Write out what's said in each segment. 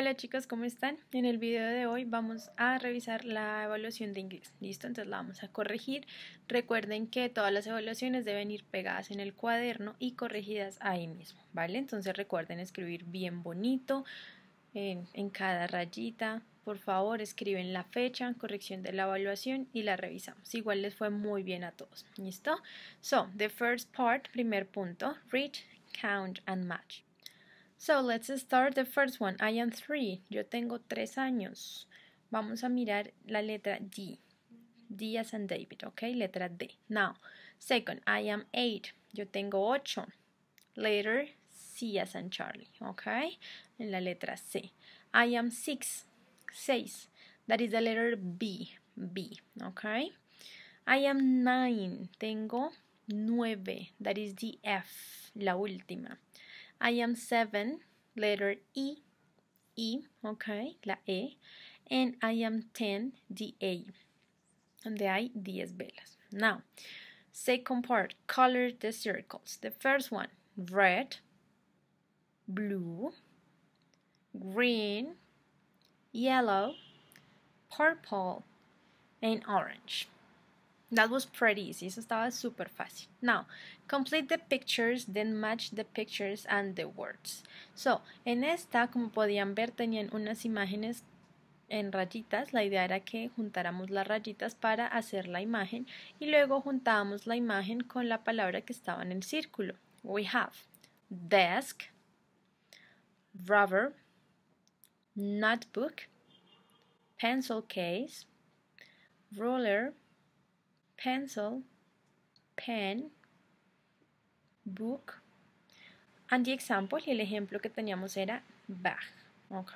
Hola chicos, ¿cómo están? En el video de hoy vamos a revisar la evaluación de inglés. Listo, entonces la vamos a corregir. Recuerden que todas las evaluaciones deben ir pegadas en el cuaderno y corregidas ahí mismo, ¿vale? Entonces recuerden escribir bien bonito en, cada rayita. Por favor, escriben la fecha, corrección de la evaluación y la revisamos. Igual les fue muy bien a todos. ¿Listo? So, the first part, primer punto, read, count and match. So let's start the first one. I am three. Yo tengo tres años. Vamos a mirar la letra D. D as in David, ok? Letra D. Now, second, I am eight. Yo tengo ocho. letter C as in Charlie, ok? En la letra C. I am six. Seis. That is the letter B. B, ok? I am nine. Tengo nueve. That is the F, la última. I am seven, letter E, E, okay, la E, and I am 10, the A, and the diez velas. Now, second part, color the circles. The first one, red, blue, green, yellow, purple, and orange. That was pretty easy, eso estaba super fácil. Now, complete the pictures, then match the pictures and the words. So, en esta, como podían ver, tenían unas imágenes en rayitas. La idea era que juntáramos las rayitas para hacer la imagen y luego juntábamos la imagen con la palabra que estaba en el círculo. We have desk, rubber, notebook, pencil case, ruler, pencil, pen, book. And the example, y el ejemplo que teníamos era bag. ¿Ok?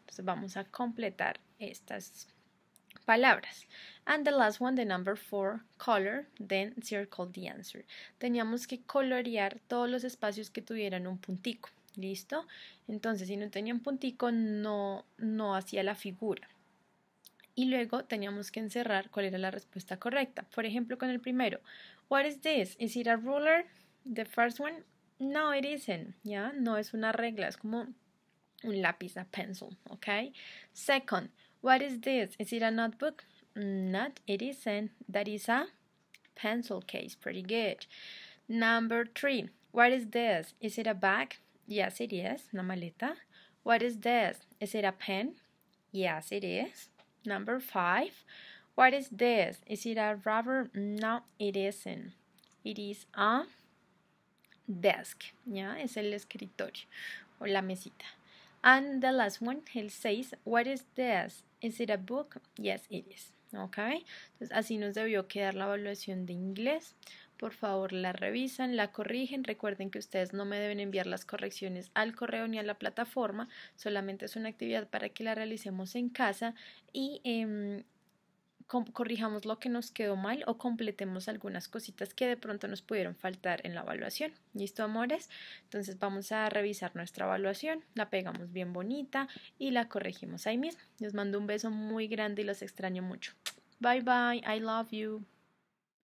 Entonces vamos a completar estas palabras. And the last one, the number four, color, then circle the answer. Teníamos que colorear todos los espacios que tuvieran un puntico. ¿Listo? Entonces, si no tenía un puntico, no, no hacía la figura y luego teníamos que encerrar cuál era la respuesta correcta. Por ejemplo, con el primero, What is this? Is it a ruler? The first one, no, it isn't. ¿Ya? No es una regla, es como un lápiz, a pencil. okay? Second, What is this? Is it a notebook? Not, it isn't. That is a pencil case. Pretty good. Number three, What is this? Is it a bag? Yes, it is. Una maleta. What is this? Is it a pen? Yes, it is. Number five. What is this? Is it a rubber? No, it isn't. It is a desk. ya es el escritorio o la mesita. And the last one, he says, what is this? Is it a book? Yes, it is. Okay. entonces así nos debió quedar la evaluación de inglés. Por favor, la revisan, la corrigen. Recuerden que ustedes no me deben enviar las correcciones al correo ni a la plataforma. Solamente es una actividad para que la realicemos en casa y em, corrijamos lo que nos quedó mal o completemos algunas cositas que de pronto nos pudieron faltar en la evaluación. ¿Listo, amores? Entonces vamos a revisar nuestra evaluación, la pegamos bien bonita y la corregimos ahí mismo. Les mando un beso muy grande y los extraño mucho. Bye bye, I love you.